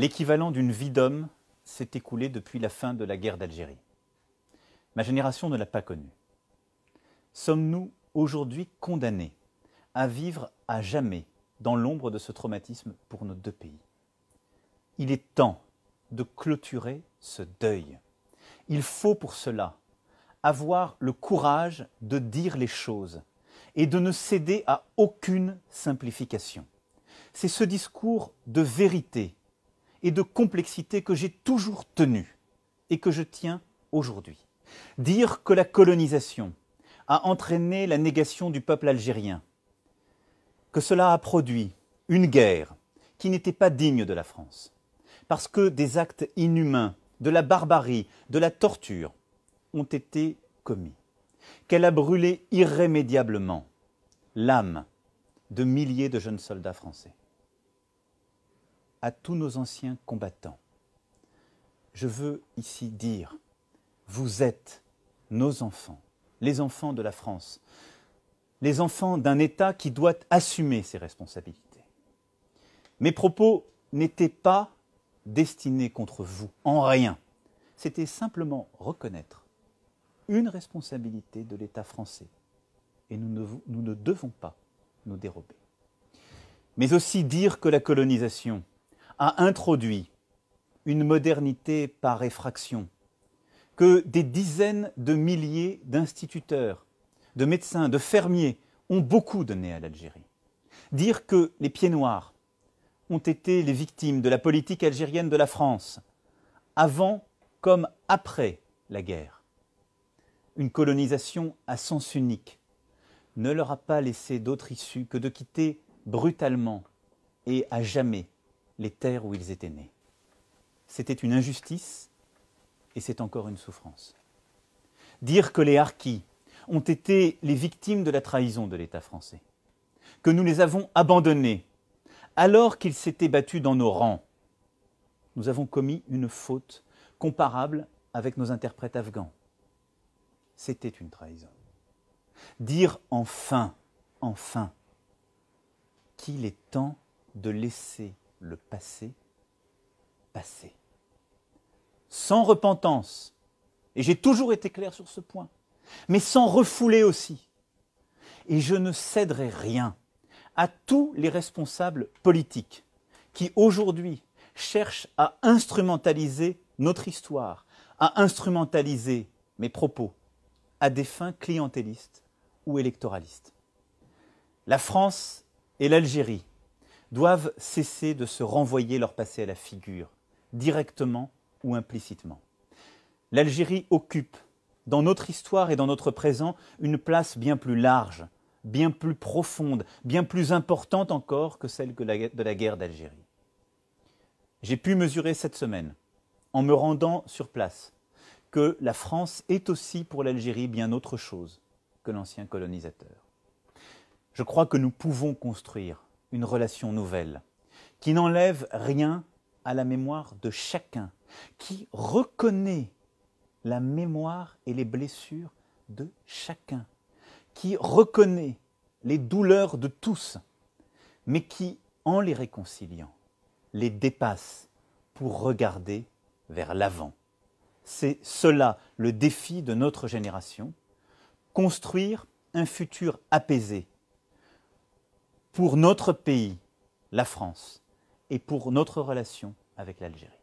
L'équivalent d'une vie d'homme s'est écoulé depuis la fin de la guerre d'Algérie. Ma génération ne l'a pas connue. Sommes-nous aujourd'hui condamnés à vivre à jamais dans l'ombre de ce traumatisme pour nos deux pays Il est temps de clôturer ce deuil. Il faut pour cela avoir le courage de dire les choses et de ne céder à aucune simplification. C'est ce discours de vérité et de complexité que j'ai toujours tenu et que je tiens aujourd'hui. Dire que la colonisation a entraîné la négation du peuple algérien, que cela a produit une guerre qui n'était pas digne de la France, parce que des actes inhumains, de la barbarie, de la torture ont été commis, qu'elle a brûlé irrémédiablement l'âme de milliers de jeunes soldats français à tous nos anciens combattants. Je veux ici dire, vous êtes nos enfants, les enfants de la France, les enfants d'un État qui doit assumer ses responsabilités. Mes propos n'étaient pas destinés contre vous, en rien. C'était simplement reconnaître une responsabilité de l'État français, et nous ne, devons pas nous dérober. Mais aussi dire que la colonisation a introduit une modernité par effraction, que des dizaines de milliers d'instituteurs, de médecins, de fermiers ont beaucoup donné à l'Algérie. Dire que les pieds noirs ont été les victimes de la politique algérienne de la France, avant comme après la guerre. Une colonisation à sens unique ne leur a pas laissé d'autre issue que de quitter brutalement et à jamais les terres où ils étaient nés. C'était une injustice et c'est encore une souffrance. Dire que les harkis ont été les victimes de la trahison de l'État français, que nous les avons abandonnés alors qu'ils s'étaient battus dans nos rangs, nous avons commis une faute comparable avec nos interprètes afghans. C'était une trahison. Dire enfin, enfin, qu'il est temps de laisser le passé passé. Sans repentance, et j'ai toujours été clair sur ce point, mais sans refouler aussi. Et je ne céderai rien à tous les responsables politiques qui aujourd'hui cherchent à instrumentaliser notre histoire, à instrumentaliser mes propos à des fins clientélistes ou électoralistes. La France et l'Algérie doivent cesser de se renvoyer leur passé à la figure, directement ou implicitement. L'Algérie occupe, dans notre histoire et dans notre présent, une place bien plus large, bien plus profonde, bien plus importante encore que celle de la guerre d'Algérie. J'ai pu mesurer cette semaine, en me rendant sur place, que la France est aussi pour l'Algérie bien autre chose que l'ancien colonisateur. Je crois que nous pouvons construire une relation nouvelle, qui n'enlève rien à la mémoire de chacun, qui reconnaît la mémoire et les blessures de chacun, qui reconnaît les douleurs de tous, mais qui, en les réconciliant, les dépasse pour regarder vers l'avant. C'est cela le défi de notre génération, construire un futur apaisé pour notre pays, la France, et pour notre relation avec l'Algérie.